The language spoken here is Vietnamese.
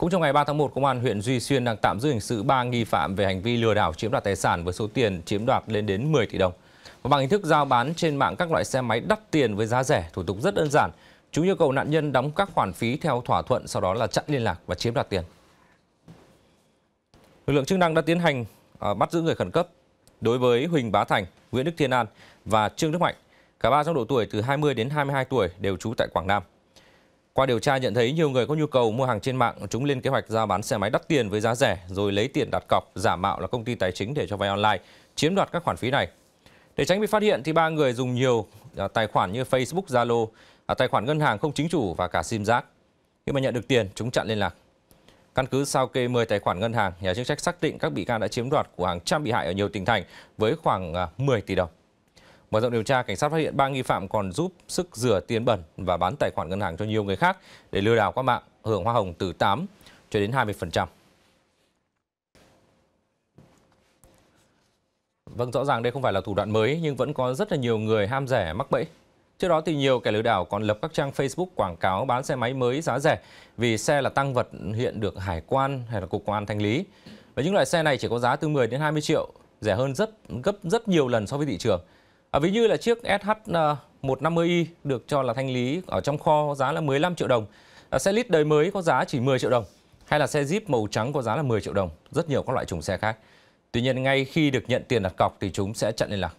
Cũng trong ngày 3 tháng 1, Công an huyện Duy Xuyên đang tạm giữ hình sự 3 nghi phạm về hành vi lừa đảo chiếm đoạt tài sản với số tiền chiếm đoạt lên đến 10 tỷ đồng. Và bằng hình thức giao bán trên mạng các loại xe máy đắt tiền với giá rẻ, thủ tục rất đơn giản. Chúng yêu cầu nạn nhân đóng các khoản phí theo thỏa thuận, sau đó là chặn liên lạc và chiếm đoạt tiền. Lực lượng chức năng đã tiến hành à, bắt giữ người khẩn cấp đối với Huỳnh Bá Thành, Nguyễn Đức Thiên An và Trương Đức Mạnh. Cả ba trong độ tuổi từ 20 đến 22 tuổi đều trú tại Quảng Nam. Qua điều tra nhận thấy nhiều người có nhu cầu mua hàng trên mạng, chúng lên kế hoạch ra bán xe máy đắt tiền với giá rẻ rồi lấy tiền đặt cọc, giả mạo là công ty tài chính để cho vay online, chiếm đoạt các khoản phí này. Để tránh bị phát hiện thì ba người dùng nhiều à, tài khoản như Facebook, Zalo, à, tài khoản ngân hàng không chính chủ và cả SIM giác. Khi mà nhận được tiền, chúng chặn liên lạc. Căn cứ sao kê 10 tài khoản ngân hàng, nhà chức trách xác định các bị can đã chiếm đoạt của hàng trăm bị hại ở nhiều tỉnh thành với khoảng 10 à, tỷ đồng. Mở rộng điều tra, cảnh sát phát hiện ba nghi phạm còn giúp sức rửa tiền bẩn và bán tài khoản ngân hàng cho nhiều người khác để lừa đảo qua mạng, hưởng hoa hồng từ 8 cho đến 20%. Vâng, rõ ràng đây không phải là thủ đoạn mới nhưng vẫn có rất là nhiều người ham rẻ mắc bẫy. Trước đó thì nhiều kẻ lừa đảo còn lập các trang Facebook quảng cáo bán xe máy mới giá rẻ vì xe là tăng vật hiện được hải quan hay là cục công thanh lý. Và những loại xe này chỉ có giá từ 10 đến 20 triệu, rẻ hơn rất gấp rất nhiều lần so với thị trường. À, ví như là chiếc SH150i ờ, được cho là thanh lý ở trong kho giá là 15 triệu đồng. À, xe lít đời mới có giá chỉ 10 triệu đồng. Hay là xe Jeep màu trắng có giá là 10 triệu đồng. Rất nhiều các loại chủng xe khác. Tuy nhiên ngay khi được nhận tiền đặt cọc thì chúng sẽ chặn liên lạc.